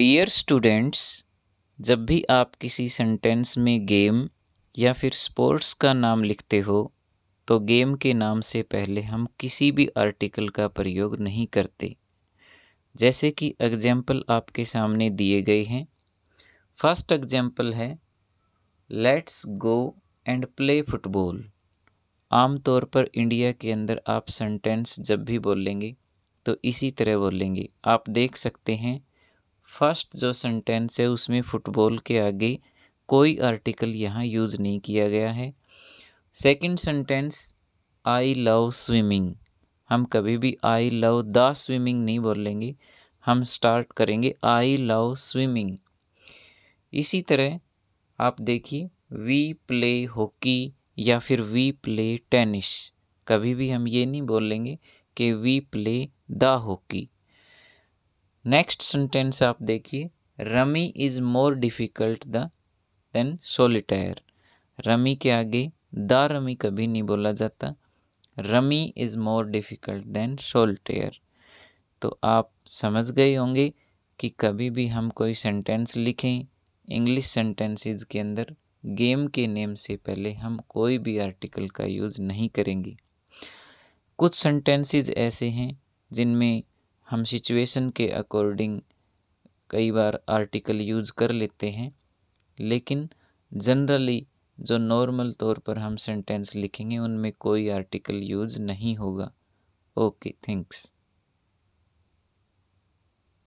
dear students जब भी आप किसी सेंटेंस में गेम या फिर स्पोर्ट्स का नाम लिखते हो तो गेम के नाम से पहले हम किसी भी आर्टिकल का प्रयोग नहीं करते जैसे कि एग्जाम्पल आपके सामने दिए गए हैं फर्स्ट एग्जाम्पल है let's go and play football आमतौर पर इंडिया के अंदर आप सेंटेंस जब भी बोलेंगे तो इसी तरह बोलेंगे आप देख सकते हैं फर्स्ट जो सेंटेंस है उसमें फुटबॉल के आगे कोई आर्टिकल यहाँ यूज़ नहीं किया गया है second sentence I love swimming हम कभी भी आई लव द स्विमिंग नहीं बोलेंगे हम स्टार्ट करेंगे आई लव स्विमिंग इसी तरह आप देखिए वी प्ले हॉकी या फिर वी प्ले टेनिस कभी भी हम ये नहीं बोलेंगे कि we play the hockey next sentence आप देखिए rummy is more difficult than then solitaire rummy के आगे द रमी कभी नहीं बोला जाता rummy is more difficult then solitaire तो आप समझ गए होंगे कि कभी भी हम कोई सेंटेंस लिखें इंग्लिश सेंटेंसेस के अंदर गेम के नेम से पहले हम कोई भी आर्टिकल का यूज़ नहीं करेंगे कुछ सेंटेंसेस ऐसे हैं जिनमें हम सिचुएशन के अकॉर्डिंग कई बार आर्टिकल यूज कर लेते हैं लेकिन जनरली जो नॉर्मल तौर पर हम सेंटेंस लिखेंगे उनमें कोई आर्टिकल यूज नहीं होगा ओके थैंक्स